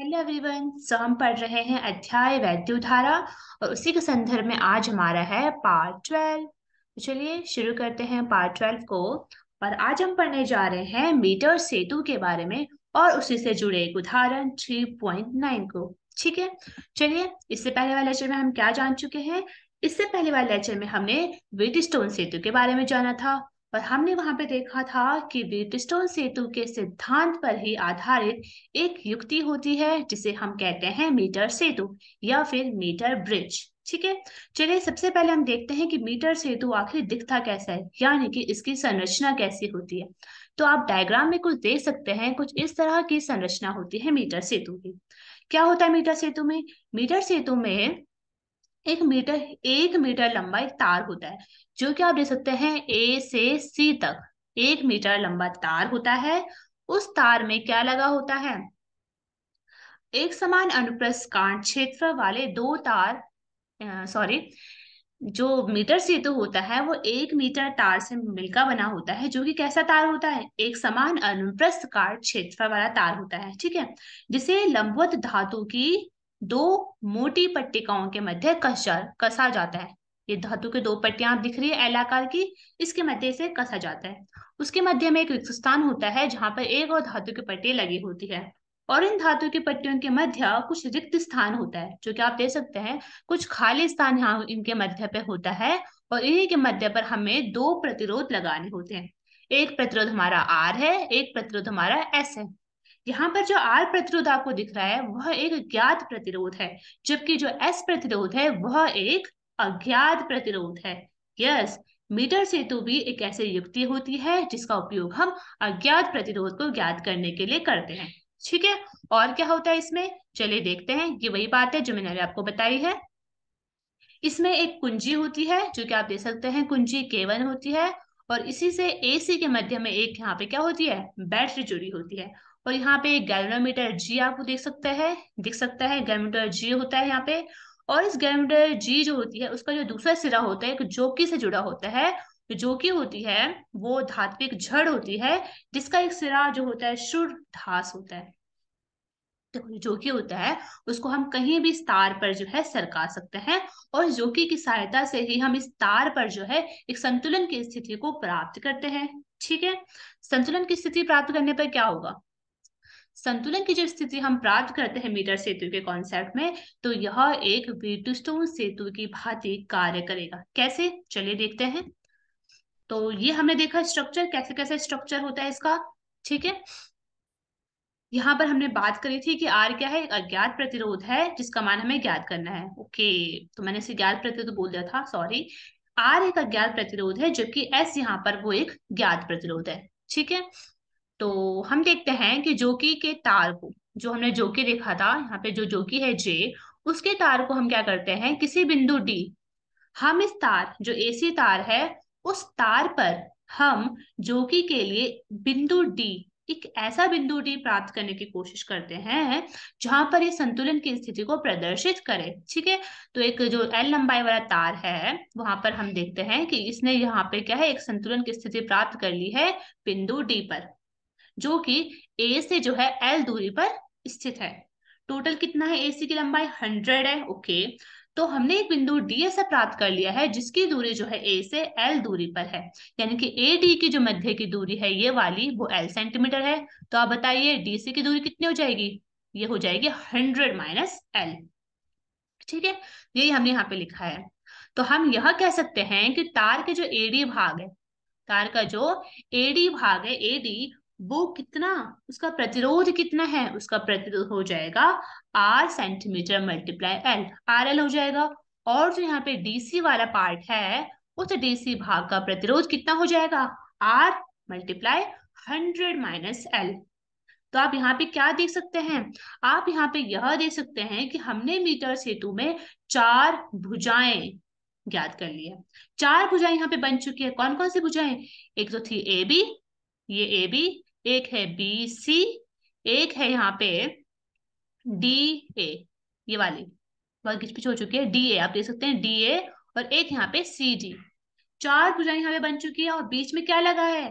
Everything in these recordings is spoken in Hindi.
हेलो एवरीवन सो हम पढ़ रहे हैं अध्याय वैद्य वैद्युधारा और उसी के संदर्भ में आज हमारा है पार्ट ट्वेल्व तो चलिए शुरू करते हैं पार्ट ट्वेल्व को और आज हम पढ़ने जा रहे हैं मीटर सेतु के बारे में और उसी से जुड़े एक उदाहरण थ्री पॉइंट नाइन को ठीक है चलिए इससे पहले वाले लेक्चर में हम क्या जान चुके हैं इससे पहले वाले लेक्चर में हमने वेट स्टोन सेतु के बारे में जाना था पर हमने वहां पे देखा था कि ब्रिटिस्टोन सेतु के सिद्धांत पर ही आधारित एक युक्ति होती है जिसे हम कहते हैं मीटर सेतु या फिर मीटर ब्रिज ठीक है चलिए सबसे पहले हम देखते हैं कि मीटर सेतु आखिर दिखता कैसा है यानी कि इसकी संरचना कैसी होती है तो आप डायग्राम में कुछ देख सकते हैं कुछ इस तरह की संरचना होती है मीटर सेतु की क्या होता है मीटर सेतु में मीटर सेतु में एक मीटर एक मीटर लंबा एक तार होता है जो कि आप देख सकते हैं ए से सी तक एक मीटर लंबा तार होता है उस तार में क्या लगा होता है एक समान अनुप्रस्थ कांड क्षेत्र वाले दो तार सॉरी जो मीटर सेतु होता है वो एक मीटर तार से मिलकर बना होता है जो कि कैसा तार होता है एक समान अनुप्रस्थ काट क्षेत्र वाला तार होता है ठीक है जिसे लंबवत धातु की दो मोटी पट्टिकाओं के मध्य कसा कसा जाता है ये धातु के दो पट्टियां दिख रही है एलाकार की इसके मध्य से कसा जाता है उसके मध्य में एक रिक्त स्थान होता है जहां पर एक और धातु की पट्टी लगी होती है और इन धातु की पट्टियों के मध्य कुछ रिक्त स्थान होता है जो कि आप देख सकते हैं कुछ खाली स्थान यहाँ इनके मध्य पे होता है और इन्हीं के मध्य पर हमें दो प्रतिरोध लगाने होते हैं एक प्रतिरोध हमारा आर है एक प्रतिरोध हमारा एस है यहाँ पर जो आर प्रतिरोध आपको दिख रहा है वह एक ज्ञात प्रतिरोध है जबकि जो एस प्रतिरोध है वह एक अज्ञात प्रतिरोध है यस मीटर से तो भी एक ऐसी युक्ति होती है जिसका उपयोग हम अज्ञात प्रतिरोध को ज्ञात करने के लिए करते हैं ठीक है और क्या होता है इसमें चलिए देखते हैं ये वही बात है जो मैंने आपको बताई है इसमें एक कुंजी होती है जो कि आप देख सकते हैं कुंजी केवन होती है और इसी से एसी के मध्य में एक यहाँ पे क्या होती है बैटरी जुड़ी होती है और यहाँ पे गैलोमीटर जी आपको देख सकता है दिख सकता है गैलोमीटर जी होता है यहाँ पे और इस गैलोमीटर जी जो होती है उसका जो दूसरा सिरा होता है एक जोकी से जुड़ा होता है तो जोकी होती है वो धात्विक झड़ होती है जिसका एक सिरा जो होता है शुर धास होता है तो जोकी होता है उसको हम कहीं भी तार पर जो है सरका सकते हैं और जोकी की सहायता से ही हम इस तार पर जो है एक संतुलन की स्थिति को प्राप्त करते हैं ठीक है संतुलन की स्थिति प्राप्त करने पर क्या होगा संतुलन की जो स्थिति हम प्राप्त करते हैं मीटर सेतु के कॉन्सेप्ट में तो यह एक वीटस्टोन सेतु की भांति कार्य करेगा कैसे चलिए देखते हैं तो ये हमने देखा स्ट्रक्चर कैसे कैसे स्ट्रक्चर होता है इसका ठीक है यहाँ पर हमने बात करी थी कि आर क्या है एक अज्ञात प्रतिरोध है जिसका मान हमें ज्ञात करना है ओके तो मैंने इसे ज्ञात प्रतिरोध बोल दिया था सॉरी आर एक अज्ञात प्रतिरोध है जबकि एस यहाँ पर वो एक ज्ञात प्रतिरोध है ठीक है तो हम देखते हैं कि जोकी के तार को जो हमने जोकी देखा था यहाँ पे जो जोकी है जे उसके तार को हम क्या करते हैं किसी बिंदु डी हम इस तार जो एसी तार है उस तार पर हम जोकी के लिए बिंदु डी एक ऐसा बिंदु डी प्राप्त करने की कोशिश करते हैं जहां पर ये संतुलन की स्थिति को प्रदर्शित करे ठीक है तो एक जो एल लंबाई वाला तार है वहां पर हम देखते हैं कि इसने यहाँ पे क्या है एक संतुलन की स्थिति प्राप्त कर ली है बिंदु डी पर जो कि ए से जो है एल दूरी पर स्थित है टोटल कितना है एसी की लंबाई हंड्रेड है ओके तो हमने एक बिंदु डी से प्राप्त कर लिया है जिसकी दूरी जो है ए से एल दूरी पर है यानी कि ए डी की जो मध्य की दूरी है ये वाली वो एल सेंटीमीटर है तो आप बताइए डी सी की दूरी कितनी हो जाएगी ये हो जाएगी हंड्रेड माइनस एल ठीक है यही हमने यहाँ पे लिखा है तो हम यह कह सकते हैं कि तार के जो एडी भाग है तार का जो एडी भाग है एडी वो कितना उसका प्रतिरोध कितना है उसका प्रतिरोध हो जाएगा R centimetre multiply L R L हो जाएगा और जो यहाँ पे डीसी वाला पार्ट है उस डीसी भाग का प्रतिरोध कितना हो जाएगा R multiply hundred minus L तो आप यहाँ पे क्या देख सकते हैं आप यहाँ पे यह देख सकते हैं कि हमने मीटर सेतु में चार भुजाएं ज्ञात कर लिया चार भुजाएं यहाँ पे बन चुकी है कौन कौन सी भुजाएं एक तो थी ए बी ये ए बी एक है बी सी एक है यहाँ पे डी ए ये वाली बहुत घिचपिच हो चुकी है डी ए आप देख सकते हैं डी ए और एक यहाँ पे सी डी चार भुजाएं यहाँ पे बन चुकी है और बीच में क्या लगा है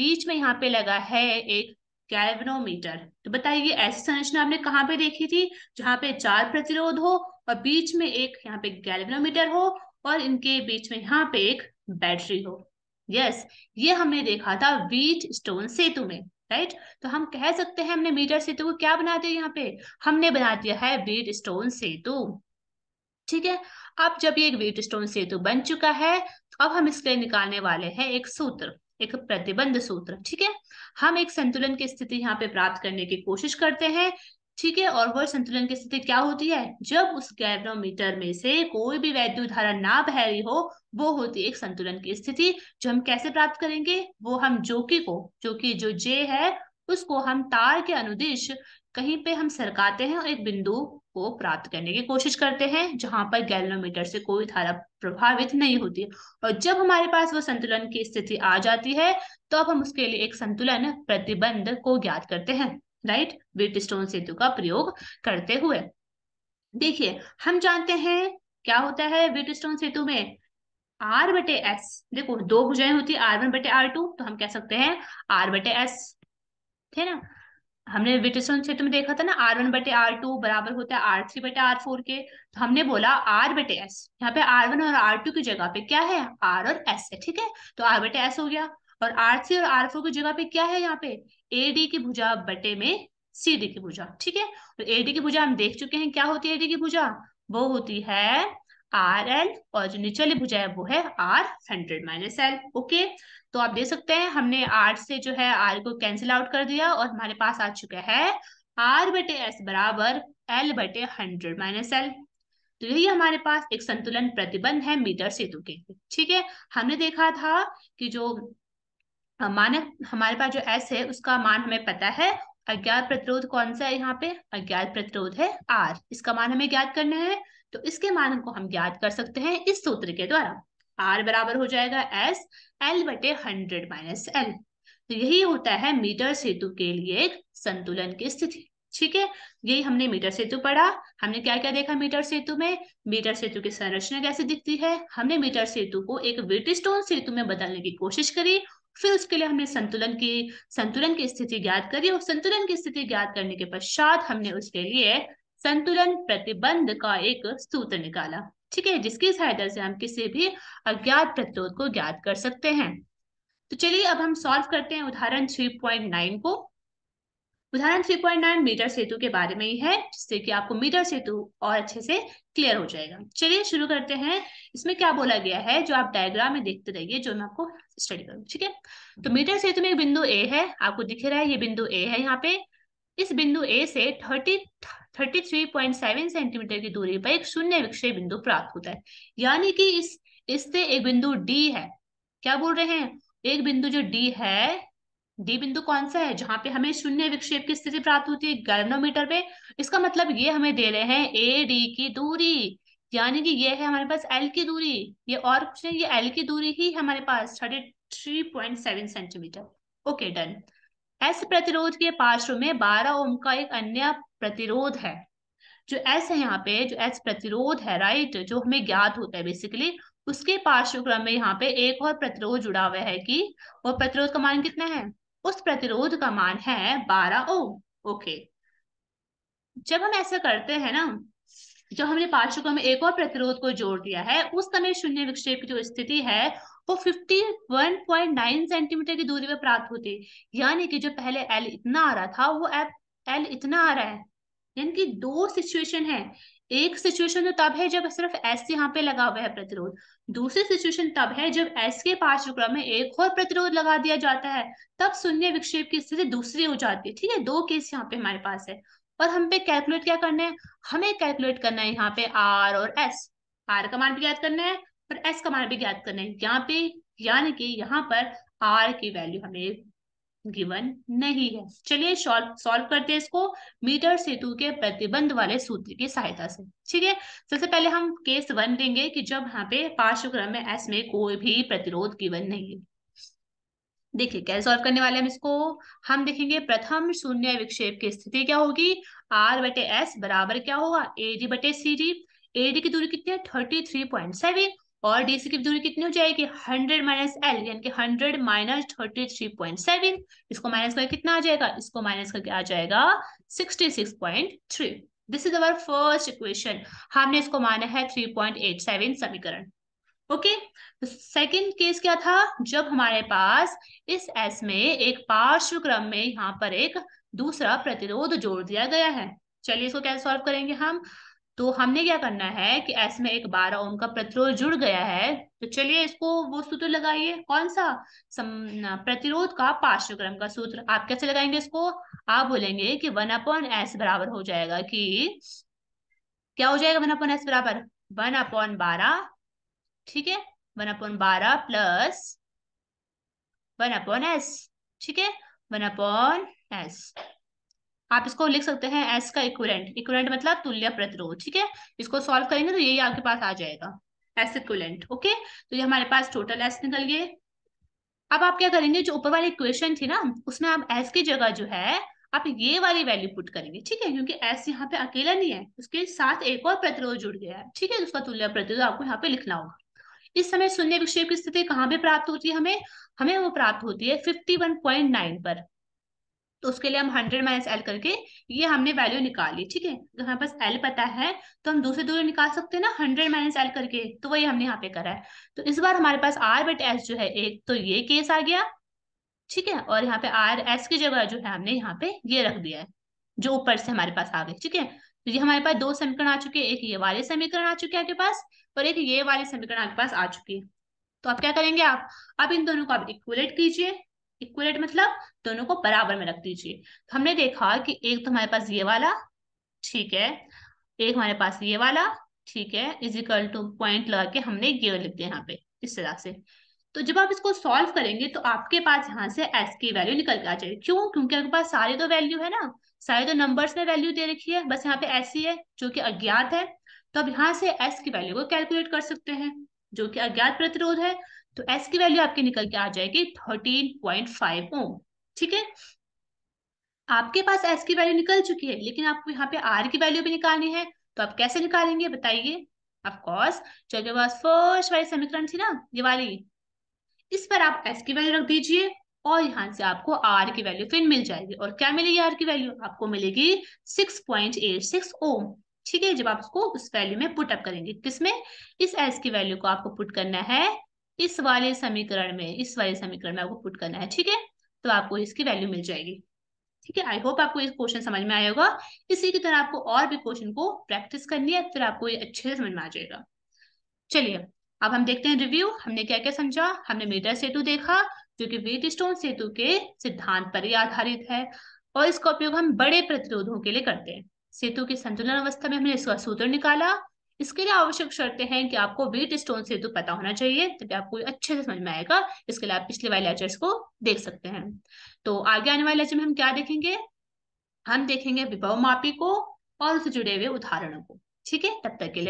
बीच में यहाँ पे लगा है एक कैल्विनोमीटर तो बताइए ऐसी संरचना आपने कहाँ पे देखी थी जहाँ पे चार प्रतिरोध हो और बीच में एक यहाँ पे गैल्वेनोमीटर हो और इनके बीच में यहाँ पे एक बैटरी हो यस ये हमने देखा था वीट स्टोन सेतु में राइट तो हम कह सकते हैं हमने मीटर सेतु को क्या बना दिया यहाँ पे हमने बना दिया है वीट स्टोन सेतु ठीक है अब जब ये वीट स्टोन सेतु बन चुका है तो अब हम इसके निकालने वाले हैं एक सूत्र एक प्रतिबंध सूत्र ठीक है हम एक संतुलन की स्थिति यहाँ पे प्राप्त करने की कोशिश करते हैं ठीक है और वह संतुलन की स्थिति क्या होती है जब उस गैलोमीटर में से कोई भी वैद्य धारा ना बह रही हो वो होती है एक संतुलन की स्थिति जो हम कैसे प्राप्त करेंगे वो हम जोकी को जो कि जो जे है उसको हम तार के अनुदेश कहीं पे हम सरकाते हैं और एक बिंदु को प्राप्त करने की कोशिश करते हैं जहां पर गैलोमीटर से कोई धारा प्रभावित नहीं होती और जब हमारे पास वो संतुलन की स्थिति आ जाती है तो अब हम उसके लिए एक संतुलन प्रतिबंध को ज्ञात करते हैं राइट बीट स्टोन सेतु का प्रयोग करते हुए देखिए हम जानते हैं क्या होता है बीट स्टोन सेतु में आर बटे एस देखो दो भुजाएं होती है आर वन बटे आर टू तो हम कह सकते हैं आर बटे एस थे ना हमने स्टोन सेतु में देखा था ना आर वन बटे आर टू बराबर होता है आर थ्री बटे आर फोर के तो हमने बोला आर बटे एस यहाँ पे आर वन और आर टू की जगह पे क्या है आर और एस है ठीक है तो आर बटे एस हो गया और आर थ्री और आर फोर की जगह पे क्या है यहाँ पे ए डी की भुजा बटे में सी डी की भुजा ठीक है और ए डी की भुजा हम देख चुके हैं क्या होती है ए डी की भुजा वो होती है आर एल और जो नीचे वाली भुजा है वो है R hundred minus L okay तो आप देख सकते हैं हमने आर से जो है आर को कैंसिल आउट कर दिया और हमारे पास आ चुका है आर बटे एस बराबर एल बटे हंड्रेड माइनस एल तो यही हमारे पास एक संतुलन प्रतिबंध है मीटर सेतु के ठीक है हमने देखा था कि जो मानक हमारे पास जो एस है उसका मान हमें पता है अज्ञात प्रतिरोध कौन सा है यहाँ पे अज्ञात प्रतिरोध है आर इसका मान हमें ज्ञात करना है तो इसके मान को हम ज्ञात कर सकते हैं इस सूत्र के द्वारा आर बराबर हो जाएगा एस एल बटे हंड्रेड माइनस एल तो यही होता है मीटर सेतु के लिए संतुलन की स्थिति ठीक है यही हमने मीटर सेतु पढ़ा हमने क्या क्या देखा मीटर सेतु में मीटर सेतु की संरचना कैसे दिखती है हमने मीटर सेतु को एक वेट स्टोन सेतु में बदलने की कोशिश करी फिर उसके लिए हमने संतुलन की संतुलन की स्थिति ज्ञात करी और संतुलन की स्थिति ज्ञात करने के पश्चात हमने उसके लिए संतुलन प्रतिबंध का एक सूत्र निकाला ठीक है जिसकी सहायता से हम किसी भी अज्ञात प्रतिरोध को ज्ञात कर सकते हैं तो चलिए अब हम सॉल्व करते हैं उदाहरण 3.9 को उदाहरण 3.9 मीटर सेतु के बारे में ही है जिससे कि आपको मीटर सेतु और अच्छे से क्लियर हो जाएगा चलिए शुरू करते हैं इसमें क्या बोला गया है जो आप डायग्राम में देखते रहिए जो मैं आपको स्टडी करूँ ठीक है तो मीटर हम्म। सेतु में बिंदु ए है आपको दिख रहा है ये बिंदु ए है यहाँ पे इस बिंदु ए से thirty thirty three point seven centimetre की दूरी पर एक शून्य विक्षय बिंदु प्राप्त होता है यानी कि इस इससे एक बिंदु डी है क्या बोल रहे हैं एक बिंदु जो डी है डी बिंदु कौन सा है जहां पे हमें शून्य विक्षेप की स्थिति प्राप्त होती है गैलोमीटर पे इसका मतलब ये हमें दे रहे हैं ए डी की दूरी यानी कि ये है हमारे पास एल की दूरी ये और कुछ नहीं ये एल की दूरी ही हमारे पास thirty three point seven centimetre okay done S प्रतिरोध के पार्श्व में बारह ओम का एक अन्य प्रतिरोध है जो एस है यहाँ पे जो एस प्रतिरोध है राइट जो हमें ज्ञात होता है बेसिकली उसके पार्श्व क्रम में यहाँ पे एक और प्रतिरोध जुड़ा हुआ है कि और प्रतिरोध का मान कितना है उस प्रतिरोध का मान है बारह ओम ओके जब हम ऐसा करते हैं ना जब हमने पाचकों में एक और प्रतिरोध को जोड़ दिया है उस समय शून्य विक्षेप की जो स्थिति है वो 51.9 सेंटीमीटर की दूरी पर प्राप्त होती है यानी कि जो पहले एल इतना आ रहा था वो एल इतना आ रहा है यानी कि दो सिचुएशन है एक सिचुएशन तो तब है जब सिर्फ एस यहाँ पे लगा हुआ है प्रतिरोध दूसरी सिचुएशन तब है जब एस के पार्श्वक्रम में एक और प्रतिरोध लगा दिया जाता है तब शून्य विक्षेप की स्थिति दूसरी हो जाती है ठीक है दो केस यहाँ पे हमारे पास है और हम पे कैलकुलेट क्या करना है हमें कैलकुलेट करना है यहाँ पे आर और एस आर का मान भी ज्ञात करना है और एस का मान भी ज्ञात करना है यहाँ पे यानी कि यहाँ पर आर की वैल्यू हमें गिवन नहीं है चलिए सॉल्व करते हैं इसको मीटर सेतु के प्रतिबंध वाले सूत्र की सहायता से ठीक है सबसे पहले हम केस वन लेंगे कि जब यहाँ पे पार्श्वक्रम में एस में कोई भी प्रतिरोध गिवन नहीं है देखिए कैसे सॉल्व करने वाले हम इसको हम देखेंगे प्रथम शून्य विक्षेप की स्थिति क्या होगी आर बटे एस बराबर क्या होगा ए डी बटे सी डी एडी की दूरी कितनी है थर्टी थ्री पॉइंट सेवन और डी की दूरी कितनी हो जाएगी हंड्रेड माइनस एल यानी कि hundred minus thirty three point seven इसको माइनस करके कितना आ जाएगा इसको माइनस करके आ जाएगा sixty six point three this is our first equation हमने इसको माना है थ्री पॉइंट एट सेवन समीकरण ओके सेकंड केस क्या था जब हमारे पास इस एस में एक पार्श्व क्रम में यहाँ पर एक दूसरा प्रतिरोध जोड़ दिया गया है चलिए इसको कैसे सॉल्व करेंगे हम तो हमने क्या करना है कि एस में एक बारह ओम का प्रतिरोध जुड़ गया है तो चलिए इसको वो सूत्र लगाइए कौन सा प्रतिरोध का पार्श्व क्रम का सूत्र आप कैसे लगाएंगे इसको आप बोलेंगे कि वन अपॉन एस बराबर हो जाएगा कि क्या हो जाएगा वन अपॉन एस बराबर वन अपॉन बारह ठीक है वन अपॉन बारह प्लस वन अपॉन एस ठीक है वन अपॉन एस आप इसको लिख सकते हैं एस का इक्वलेंट इक्वलेंट मतलब तुल्य प्रतिरोध ठीक है इसको सॉल्व करेंगे तो यही आपके पास आ जाएगा एस इक्वलेंट ओके तो ये हमारे पास टोटल एस निकल गए अब आप क्या करेंगे जो ऊपर वाली इक्वेशन थी ना उसमें आप एस की जगह जो है आप ये वाली वैल्यू पुट करेंगे ठीक है क्योंकि एस यहाँ पे अकेला नहीं है उसके साथ एक और प्रतिरोध जुड़ गया है ठीक है तो उसका तुल्य प्रतिरोध आपको यहाँ पे लिखना होगा इस समय शून्य विक्षेप की स्थिति कहाँ पे प्राप्त होती है हमें हमें वो प्राप्त होती है 51.9 पर तो उसके लिए हम हंड्रेड माइनस एल करके ये हमने वैल्यू निकाली ठीक है तो हमारे पास एल पता है तो हम दूसरे दूर निकाल सकते हैं ना हंड्रेड माइनस एल करके तो वही हमने यहाँ पे करा है तो इस बार हमारे पास आर बट एस जो है एक तो ये केस आ गया ठीक है और यहाँ पे आर एस की जगह जो है हमने यहाँ पे ये रख दिया है जो ऊपर से हमारे पास आ गए ठीक है तो ये हमारे पास दो समीकरण आ चुके हैं एक ये वाले समीकरण आ चुके हैं आपके पास और एक ये वाले समीकरण आपके पास आ चुकी है तो आप क्या करेंगे आप अब इन दोनों को आप इक्वलेट कीजिए इक्वलेट मतलब दोनों को बराबर में रख दीजिए तो हमने देखा कि एक तो हमारे पास ये वाला ठीक है एक हमारे पास ये वाला ठीक है इज इक्वल टू पॉइंट लगा के हमने ये लिख दिया यहाँ पे इस तरह से तो जब आप इसको सॉल्व करेंगे तो आपके पास यहाँ से एस की वैल्यू निकल के आ जाएगी क्यों क्योंकि आपके पास सारे तो वैल्यू है ना सारे तो नंबर्स में वैल्यू दे रखी है बस यहाँ पे एस है जो कि अज्ञात है तो अब यहाँ से एस की वैल्यू को कैलकुलेट कर सकते हैं जो कि अज्ञात प्रतिरोध है तो एस की वैल्यू आपके निकल के आ जाएगी थर्टीन पॉइंट फाइव ओम ठीक है आपके पास एस की वैल्यू निकल चुकी है लेकिन आपको यहाँ पे आर की वैल्यू भी निकालनी है तो आप कैसे निकालेंगे बताइए ऑफकोर्स जो आपके पास फर्स्ट वाली समीकरण थी ना ये वाली इस पर आप एस की वैल्यू रख दीजिए और यहाँ से आपको आर की वैल्यू फिर मिल जाएगी और क्या मिलेगी आर की वैल्यू आपको मिलेगी six point eight six ohm ठीक है जब आप उसको उस वैल्यू में पुट अप करेंगे किसमें इस एस की वैल्यू को आपको पुट करना है इस वाले समीकरण में इस वाले समीकरण में आपको पुट करना है ठीक है तो आपको इसकी वैल्यू मिल जाएगी ठीक है आई होप आपको इस क्वेश्चन समझ में आया होगा इसी की तरह आपको और भी क्वेश्चन को प्रैक्टिस करनी है फिर आपको ये अच्छे से समझ में आ जाएगा चलिए अब हम देखते हैं रिव्यू हमने क्या क्या समझा हमने मीटर सेतु देखा जो कि वेट स्टोन सेतु के सिद्धांत पर ही आधारित है और इसका उपयोग हम बड़े प्रतिरोधों के लिए करते हैं सेतु के संतुलन अवस्था में हमने इसका सूत्र निकाला इसके लिए आवश्यक शर्तें हैं कि आपको वीट स्टोन से हेतु तो पता होना चाहिए तभी आपको अच्छे से समझ में आएगा इसके लिए आप पिछले वाले लेक्चर्स को देख सकते हैं तो आगे आने वाले लेक्चर में हम क्या देखेंगे हम देखेंगे विभव मापी को और उससे जुड़े हुए उदाहरणों को ठीक है तब तक के लिए